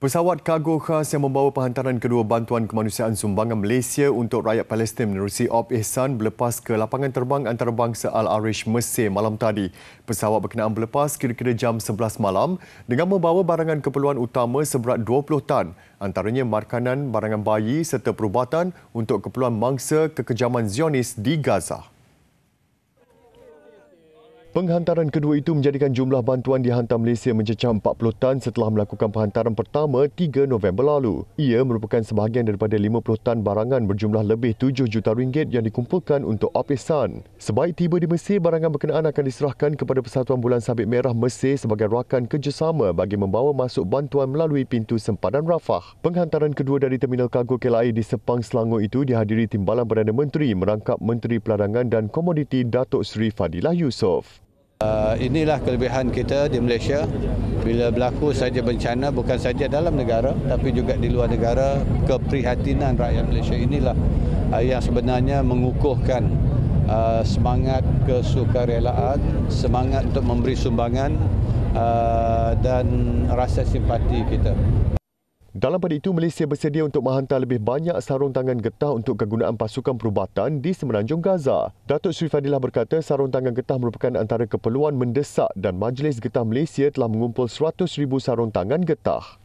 Pesawat kargo khas yang membawa penghantaran kedua bantuan kemanusiaan sumbangan Malaysia untuk rakyat Palestin menerusi Op Ihsan berlepas ke lapangan terbang antarabangsa Al-Arish Mesir malam tadi. Pesawat berkenaan berlepas kira-kira jam 11 malam dengan membawa barangan keperluan utama seberat 20 tan antaranya makanan, barangan bayi serta perubatan untuk keperluan mangsa kekejaman Zionis di Gaza. Penghantaran kedua itu menjadikan jumlah bantuan dihantar Malaysia mencecah 40 tan setelah melakukan penghantaran pertama 3 November lalu. Ia merupakan sebahagian daripada 50 tan barangan berjumlah lebih 7 juta ringgit yang dikumpulkan untuk Opisan. Sebaik tiba di Mesir, barangan berkenaan akan diserahkan kepada Persatuan Bulan Sabit Merah Mesir sebagai rakan kerjasama bagi membawa masuk bantuan melalui pintu sempadan Rafah. Penghantaran kedua dari terminal kargo KLI di Sepang Selangor itu dihadiri Timbalan Perdana Menteri merangkap Menteri Peladangan dan Komoditi Datuk Seri Fadilah Yusof. Uh, inilah kelebihan kita di Malaysia bila berlaku saja bencana bukan saja dalam negara tapi juga di luar negara keprihatinan rakyat Malaysia inilah uh, yang sebenarnya mengukuhkan uh, semangat kesukarelaan semangat untuk memberi sumbangan dan rasa simpati kita dalam pada itu, Malaysia bersedia untuk menghantar lebih banyak sarung tangan getah untuk kegunaan pasukan perubatan di Semenanjung Gaza. Datuk Sri Fadilah berkata sarung tangan getah merupakan antara keperluan mendesak dan Majlis Getah Malaysia telah mengumpul 100,000 sarung tangan getah.